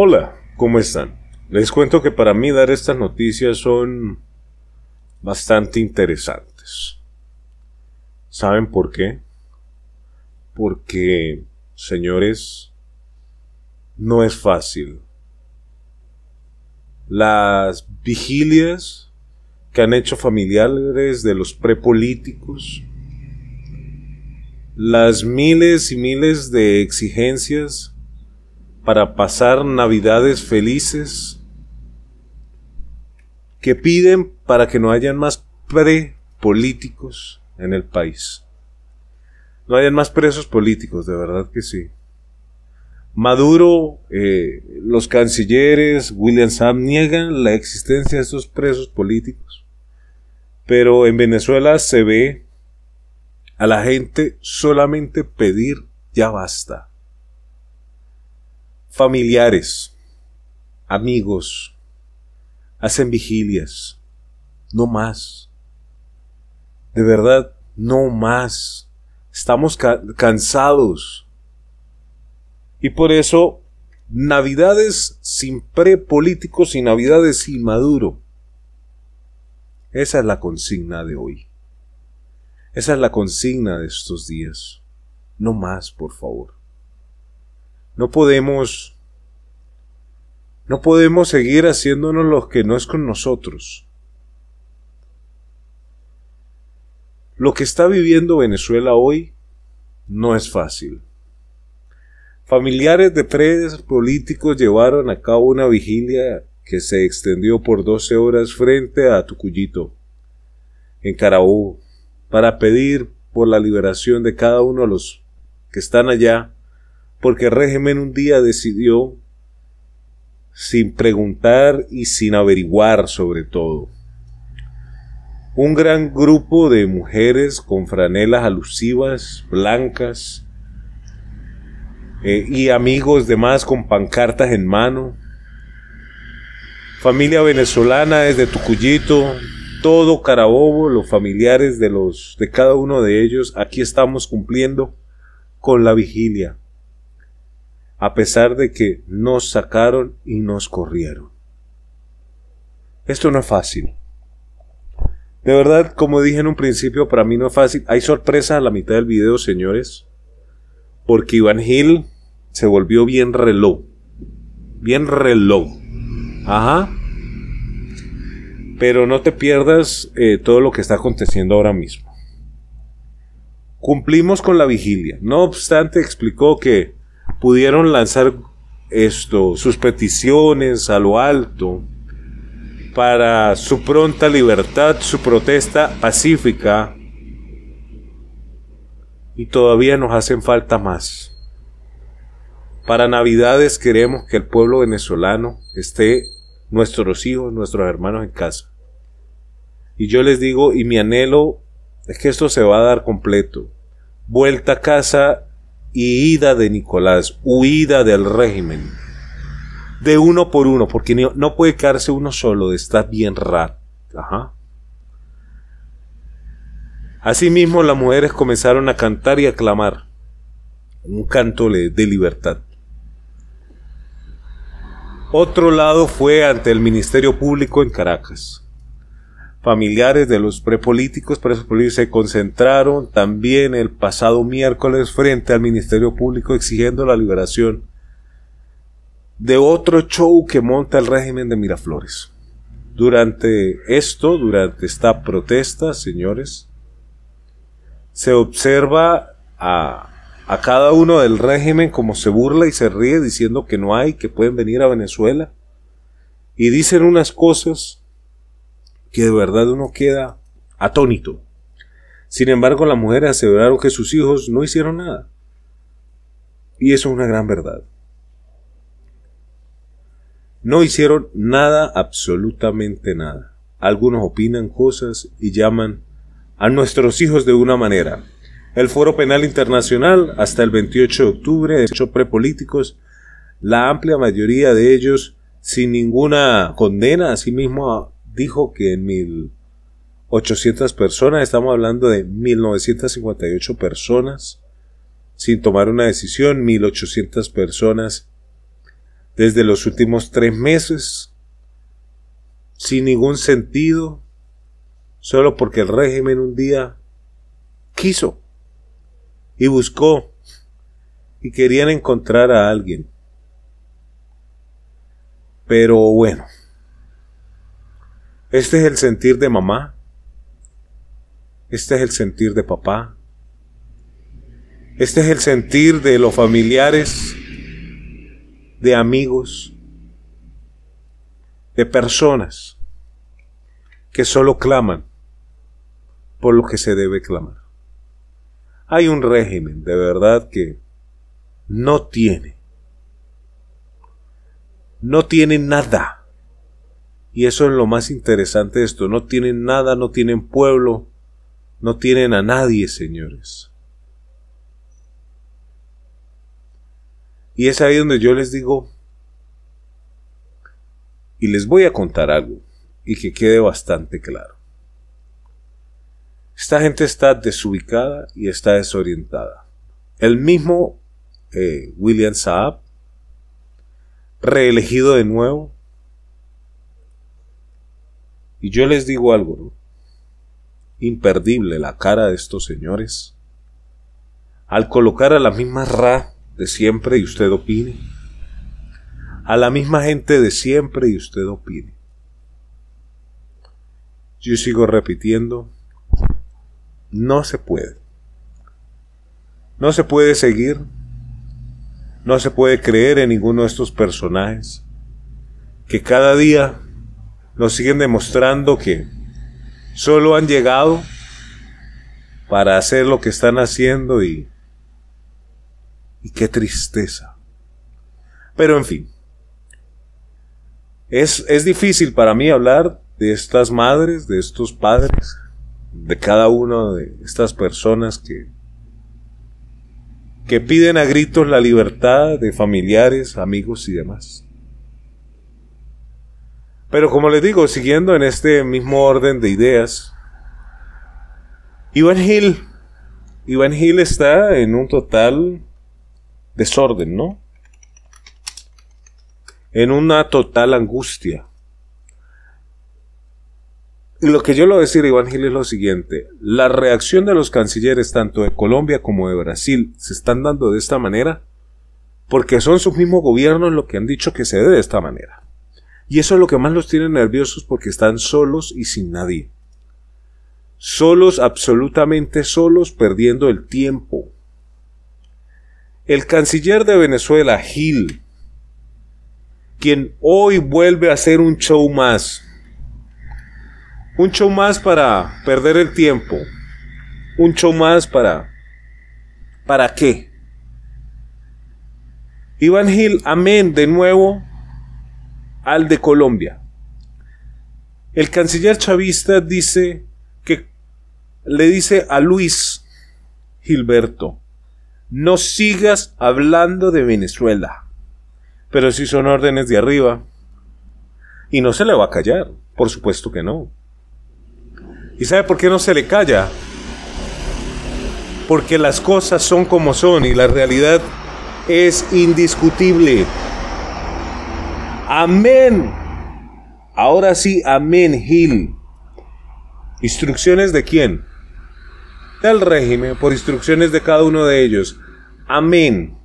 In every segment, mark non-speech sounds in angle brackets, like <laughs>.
Hola, ¿cómo están? Les cuento que para mí dar estas noticias son bastante interesantes. ¿Saben por qué? Porque, señores, no es fácil. Las vigilias que han hecho familiares de los prepolíticos, las miles y miles de exigencias para pasar navidades felices, que piden para que no hayan más políticos en el país. No hayan más presos políticos, de verdad que sí. Maduro, eh, los cancilleres, William Sam niegan la existencia de esos presos políticos. Pero en Venezuela se ve a la gente solamente pedir ya basta familiares, amigos, hacen vigilias, no más. De verdad, no más. Estamos cansados. Y por eso, navidades sin prepolíticos y navidades sin Maduro. Esa es la consigna de hoy. Esa es la consigna de estos días. No más, por favor. No podemos no podemos seguir haciéndonos los que no es con nosotros. Lo que está viviendo Venezuela hoy no es fácil. Familiares de presos políticos llevaron a cabo una vigilia que se extendió por 12 horas frente a Tucuyito, en Carabobo, para pedir por la liberación de cada uno de los que están allá porque el régimen un día decidió, sin preguntar y sin averiguar sobre todo, un gran grupo de mujeres con franelas alusivas, blancas, eh, y amigos demás con pancartas en mano, familia venezolana desde Tucuyito, todo Carabobo, los familiares de los de cada uno de ellos, aquí estamos cumpliendo con la vigilia a pesar de que nos sacaron y nos corrieron. Esto no es fácil. De verdad, como dije en un principio, para mí no es fácil. Hay sorpresa a la mitad del video, señores, porque Iván Gil se volvió bien reloj. Bien reloj. Ajá. Pero no te pierdas eh, todo lo que está aconteciendo ahora mismo. Cumplimos con la vigilia. No obstante, explicó que pudieron lanzar esto, sus peticiones a lo alto para su pronta libertad, su protesta pacífica. Y todavía nos hacen falta más. Para Navidades queremos que el pueblo venezolano esté nuestros hijos, nuestros hermanos en casa. Y yo les digo, y mi anhelo es que esto se va a dar completo. Vuelta a casa y ida de Nicolás, huida del régimen. De uno por uno, porque no puede quedarse uno solo, está bien raro. Asimismo, las mujeres comenzaron a cantar y a clamar un canto de libertad. Otro lado fue ante el Ministerio Público en Caracas familiares de los prepolíticos presos políticos se concentraron también el pasado miércoles frente al Ministerio Público exigiendo la liberación de otro show que monta el régimen de Miraflores. Durante esto, durante esta protesta, señores, se observa a, a cada uno del régimen como se burla y se ríe diciendo que no hay, que pueden venir a Venezuela. Y dicen unas cosas que de verdad uno queda atónito. Sin embargo, las mujeres aseguraron que sus hijos no hicieron nada. Y eso es una gran verdad. No hicieron nada, absolutamente nada. Algunos opinan cosas y llaman a nuestros hijos de una manera. El Foro Penal Internacional, hasta el 28 de octubre, de hecho prepolíticos, la amplia mayoría de ellos sin ninguna condena, a sí asimismo dijo que en 1.800 personas, estamos hablando de 1.958 personas, sin tomar una decisión, 1.800 personas desde los últimos tres meses, sin ningún sentido, solo porque el régimen un día quiso y buscó y querían encontrar a alguien. Pero bueno, este es el sentir de mamá. Este es el sentir de papá. Este es el sentir de los familiares, de amigos, de personas que solo claman por lo que se debe clamar. Hay un régimen de verdad que no tiene, no tiene nada y eso es lo más interesante de esto. No tienen nada, no tienen pueblo, no tienen a nadie, señores. Y es ahí donde yo les digo, y les voy a contar algo, y que quede bastante claro. Esta gente está desubicada y está desorientada. El mismo eh, William Saab, reelegido de nuevo, y yo les digo algo, imperdible la cara de estos señores. Al colocar a la misma ra de siempre y usted opine. A la misma gente de siempre y usted opine. Yo sigo repitiendo, no se puede. No se puede seguir. No se puede creer en ninguno de estos personajes que cada día nos siguen demostrando que solo han llegado para hacer lo que están haciendo y, y qué tristeza. Pero en fin, es, es difícil para mí hablar de estas madres, de estos padres, de cada una de estas personas que, que piden a gritos la libertad de familiares, amigos y demás. Pero como les digo, siguiendo en este mismo orden de ideas, Iván Gil está en un total desorden, ¿no? En una total angustia. Y lo que yo lo decir, Iván Gil, es lo siguiente. La reacción de los cancilleres, tanto de Colombia como de Brasil, se están dando de esta manera porque son sus mismos gobiernos los que han dicho que se dé de esta manera. Y eso es lo que más los tiene nerviosos porque están solos y sin nadie. Solos, absolutamente solos, perdiendo el tiempo. El canciller de Venezuela, Gil, quien hoy vuelve a hacer un show más. Un show más para perder el tiempo. Un show más para... ¿Para qué? Iván Gil, amén, de nuevo, al de Colombia. El canciller chavista dice que le dice a Luis Gilberto, no sigas hablando de Venezuela. Pero si son órdenes de arriba. Y no se le va a callar, por supuesto que no. ¿Y sabe por qué no se le calla? Porque las cosas son como son y la realidad es indiscutible. Amén. Ahora sí, amén, Gil. ¿Instrucciones de quién? Del régimen, por instrucciones de cada uno de ellos. Amén.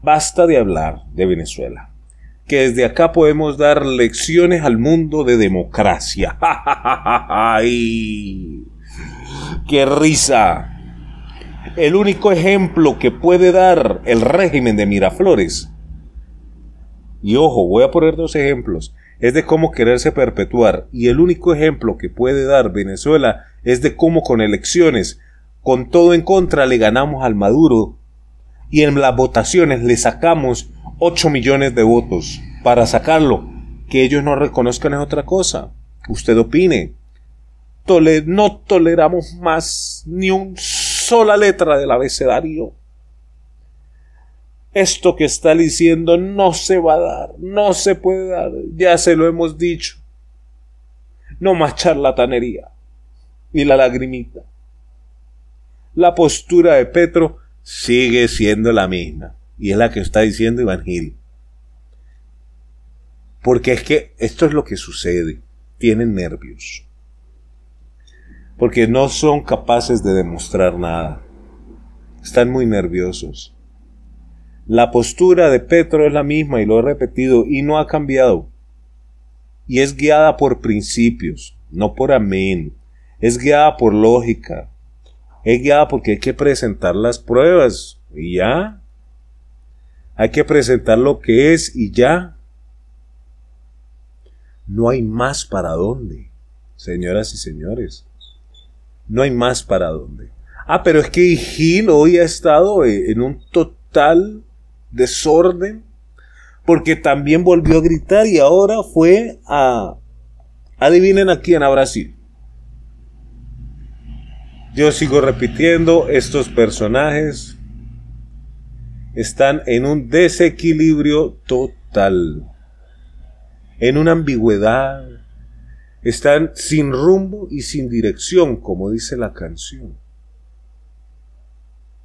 Basta de hablar de Venezuela, que desde acá podemos dar lecciones al mundo de democracia. <laughs> ¡Ay! ¡Qué risa! El único ejemplo que puede dar el régimen de Miraflores y ojo, voy a poner dos ejemplos, es de cómo quererse perpetuar, y el único ejemplo que puede dar Venezuela es de cómo con elecciones, con todo en contra, le ganamos al Maduro, y en las votaciones le sacamos 8 millones de votos. Para sacarlo, que ellos no reconozcan es otra cosa. Usted opine. no toleramos más ni una sola letra del abecedario esto que está diciendo no se va a dar, no se puede dar, ya se lo hemos dicho. No más charlatanería. Y la lagrimita. La postura de Petro sigue siendo la misma, y es la que está diciendo Evangelio Porque es que esto es lo que sucede, tienen nervios. Porque no son capaces de demostrar nada. Están muy nerviosos la postura de Petro es la misma y lo he repetido y no ha cambiado. Y es guiada por principios, no por amén. Es guiada por lógica. Es guiada porque hay que presentar las pruebas y ya. Hay que presentar lo que es y ya. No hay más para dónde, señoras y señores. No hay más para dónde. Ah, pero es que Gil hoy ha estado eh, en un total desorden, porque también volvió a gritar y ahora fue a... Adivinen a quién, a Brasil. Yo sigo repitiendo, estos personajes están en un desequilibrio total, en una ambigüedad, están sin rumbo y sin dirección, como dice la canción.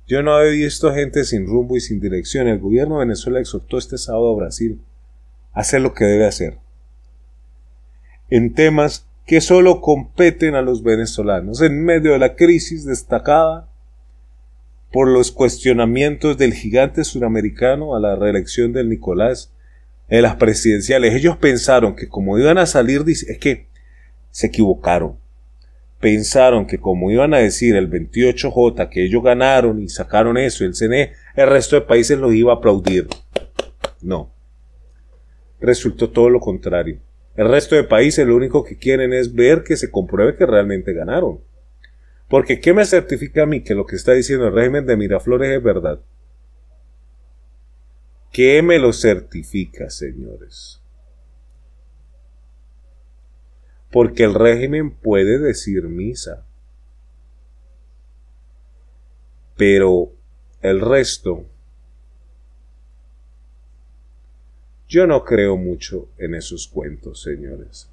Yo no he visto gente sin rumbo y sin dirección. El gobierno de Venezuela exhortó este sábado a Brasil a hacer lo que debe hacer en temas que solo competen a los venezolanos, en medio de la crisis destacada por los cuestionamientos del gigante suramericano a la reelección del Nicolás en las presidenciales. Ellos pensaron que como iban a salir, es que se equivocaron pensaron que como iban a decir el 28J que ellos ganaron y sacaron eso, el CNE, el resto de países los iba a aplaudir. No. Resultó todo lo contrario. El resto de países lo único que quieren es ver que se compruebe que realmente ganaron. Porque ¿qué me certifica a mí que lo que está diciendo el régimen de Miraflores es verdad? ¿Qué me lo certifica, señores? porque el régimen puede decir misa. Pero el resto, yo no creo mucho en esos cuentos, señores.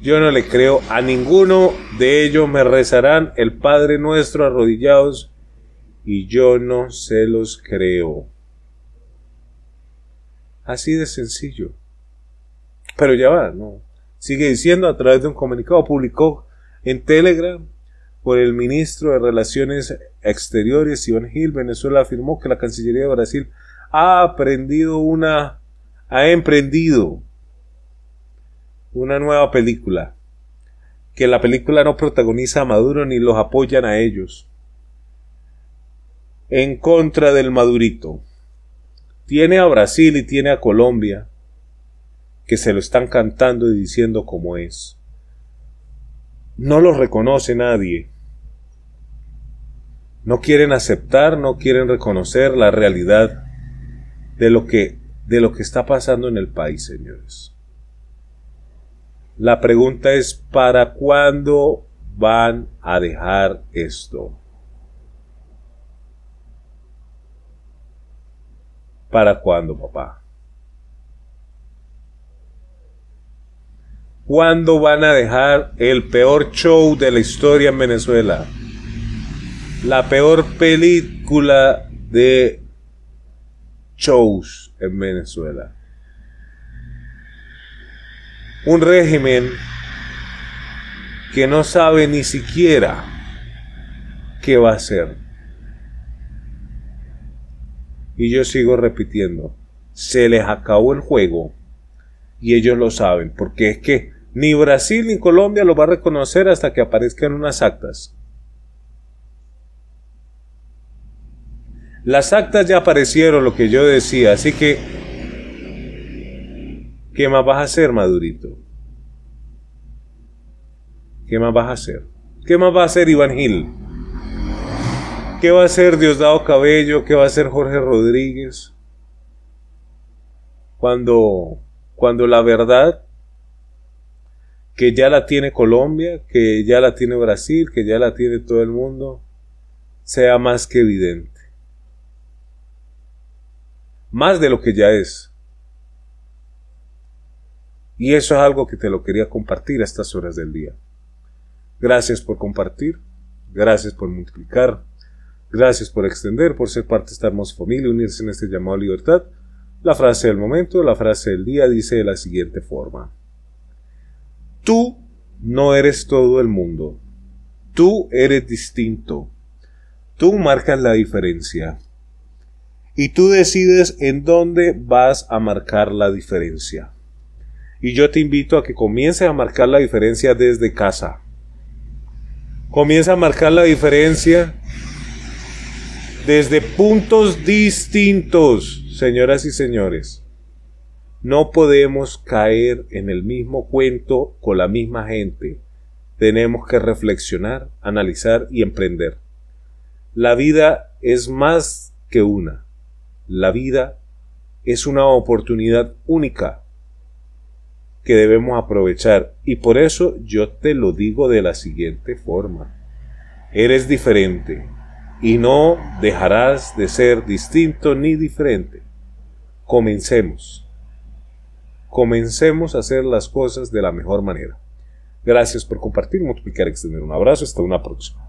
Yo no le creo a ninguno de ellos. Me rezarán el Padre Nuestro arrodillados y yo no se los creo. Así de sencillo. Pero ya va, no. Sigue diciendo a través de un comunicado publicó en Telegram por el ministro de Relaciones Exteriores, Iván Gil, Venezuela afirmó que la Cancillería de Brasil ha aprendido una, ha emprendido una nueva película, que la película no protagoniza a Maduro ni los apoyan a ellos, en contra del Madurito. Tiene a Brasil y tiene a Colombia que se lo están cantando y diciendo como es. No lo reconoce nadie. No quieren aceptar, no quieren reconocer la realidad de lo que de lo que está pasando en el país, señores. La pregunta es ¿para cuándo van a dejar esto? ¿Para cuándo, papá? ¿Cuándo van a dejar el peor show de la historia en Venezuela? La peor película de shows en Venezuela. Un régimen que no sabe ni siquiera qué va a hacer. Y yo sigo repitiendo, se les acabó el juego y ellos lo saben, porque es que ni Brasil ni Colombia lo va a reconocer hasta que aparezcan unas actas. Las actas ya aparecieron, lo que yo decía, así que... ¿Qué más vas a hacer, Madurito? ¿Qué más vas a hacer? ¿Qué más va a hacer Iván Gil? ¿Qué va a hacer Diosdado Cabello? ¿Qué va a hacer Jorge Rodríguez? Cuando, cuando la verdad que ya la tiene Colombia, que ya la tiene Brasil, que ya la tiene todo el mundo, sea más que evidente. Más de lo que ya es. Y eso es algo que te lo quería compartir a estas horas del día. Gracias por compartir, gracias por multiplicar, gracias por extender, por ser parte de esta hermosa familia, unirse en este llamado a libertad. La frase del momento, la frase del día dice de la siguiente forma. Tú no eres todo el mundo. Tú eres distinto. Tú marcas la diferencia. Y tú decides en dónde vas a marcar la diferencia. Y yo te invito a que comiences a marcar la diferencia desde casa. Comienza a marcar la diferencia desde puntos distintos, señoras y señores. No podemos caer en el mismo cuento con la misma gente. Tenemos que reflexionar, analizar y emprender. La vida es más que una. La vida es una oportunidad única que debemos aprovechar y por eso yo te lo digo de la siguiente forma. Eres diferente y no dejarás de ser distinto ni diferente. Comencemos comencemos a hacer las cosas de la mejor manera. Gracias por compartir, multiplicar, extender. Un abrazo, hasta una próxima.